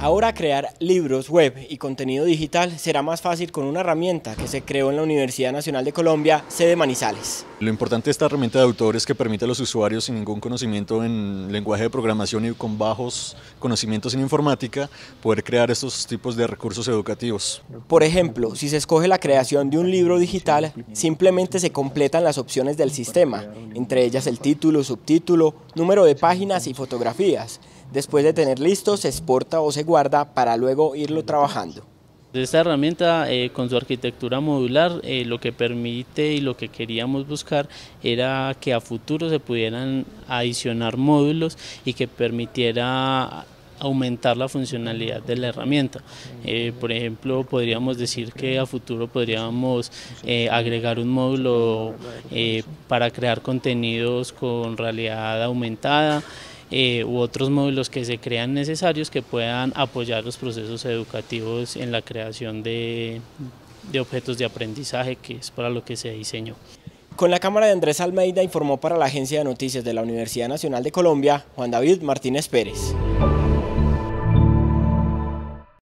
Ahora crear libros, web y contenido digital será más fácil con una herramienta que se creó en la Universidad Nacional de Colombia, sede Manizales. Lo importante de esta herramienta de autor es que permite a los usuarios sin ningún conocimiento en lenguaje de programación y con bajos conocimientos en informática poder crear estos tipos de recursos educativos. Por ejemplo, si se escoge la creación de un libro digital, simplemente se completan las opciones del sistema, entre ellas el título, subtítulo, número de páginas y fotografías después de tener listo se exporta o se guarda para luego irlo trabajando. Esta herramienta eh, con su arquitectura modular eh, lo que permite y lo que queríamos buscar era que a futuro se pudieran adicionar módulos y que permitiera aumentar la funcionalidad de la herramienta. Eh, por ejemplo, podríamos decir que a futuro podríamos agregar un módulo para crear contenidos con realidad aumentada. Eh, u otros módulos que se crean necesarios que puedan apoyar los procesos educativos en la creación de, de objetos de aprendizaje, que es para lo que se diseñó. Con la cámara de Andrés Almeida informó para la Agencia de Noticias de la Universidad Nacional de Colombia, Juan David Martínez Pérez.